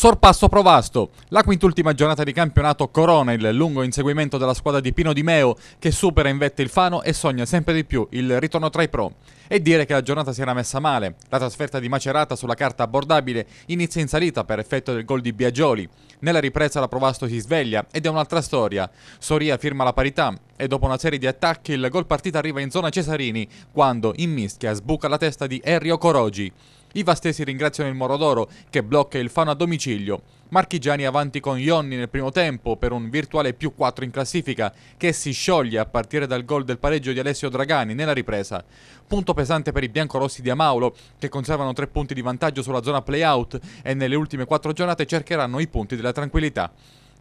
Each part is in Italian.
Sorpasso Provasto. La quintultima giornata di campionato corona il lungo inseguimento della squadra di Pino Di Meo che supera in vetta il Fano e sogna sempre di più il ritorno tra i pro. E dire che la giornata si era messa male. La trasferta di Macerata sulla carta abbordabile inizia in salita per effetto del gol di Biagioli. Nella ripresa la Provasto si sveglia ed è un'altra storia. Soria firma la parità e dopo una serie di attacchi il gol partita arriva in zona Cesarini quando in mischia sbuca la testa di Errio Corogi. I vastesi ringraziano il Morodoro che blocca il fan a domicilio. Marchigiani avanti con Ionni nel primo tempo per un virtuale più 4 in classifica che si scioglie a partire dal gol del pareggio di Alessio Dragani nella ripresa. Punto pesante per i biancorossi di Amaulo che conservano 3 punti di vantaggio sulla zona playout e nelle ultime 4 giornate cercheranno i punti della tranquillità.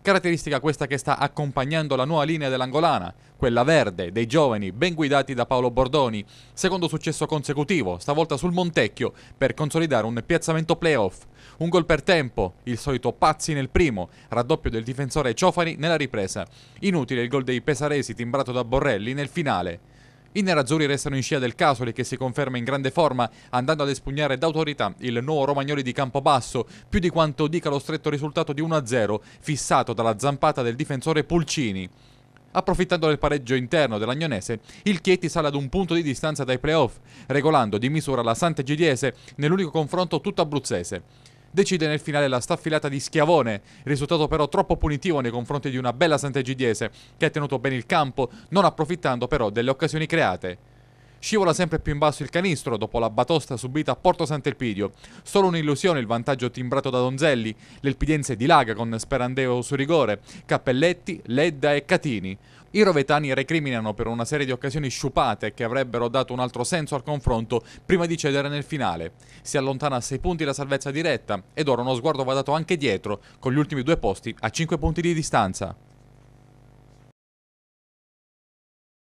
Caratteristica questa che sta accompagnando la nuova linea dell'Angolana, quella verde, dei giovani, ben guidati da Paolo Bordoni. Secondo successo consecutivo, stavolta sul Montecchio, per consolidare un piazzamento playoff. Un gol per tempo, il solito Pazzi nel primo, raddoppio del difensore Ciofani nella ripresa. Inutile il gol dei Pesaresi timbrato da Borrelli nel finale. I nerazzurri restano in scia del Casoli che si conferma in grande forma andando ad espugnare d'autorità il nuovo Romagnoli di Campobasso più di quanto dica lo stretto risultato di 1-0 fissato dalla zampata del difensore Pulcini. Approfittando del pareggio interno dell'Agnonese, il Chieti sale ad un punto di distanza dai playoff, regolando di misura la Sante Sant'Egidiese nell'unico confronto tutto abruzzese decide nel finale la staffilata di Schiavone, risultato però troppo punitivo nei confronti di una bella Sant'Egidiese che ha tenuto bene il campo, non approfittando però delle occasioni create. Scivola sempre più in basso il canistro dopo la batosta subita a Porto Sant'Elpidio. Solo un'illusione il vantaggio timbrato da Donzelli. L'Elpidiense dilaga con Sperandeo su rigore, Cappelletti, Ledda e Catini. I rovetani recriminano per una serie di occasioni sciupate che avrebbero dato un altro senso al confronto prima di cedere nel finale. Si allontana a 6 punti la salvezza diretta ed ora uno sguardo va dato anche dietro, con gli ultimi due posti a 5 punti di distanza.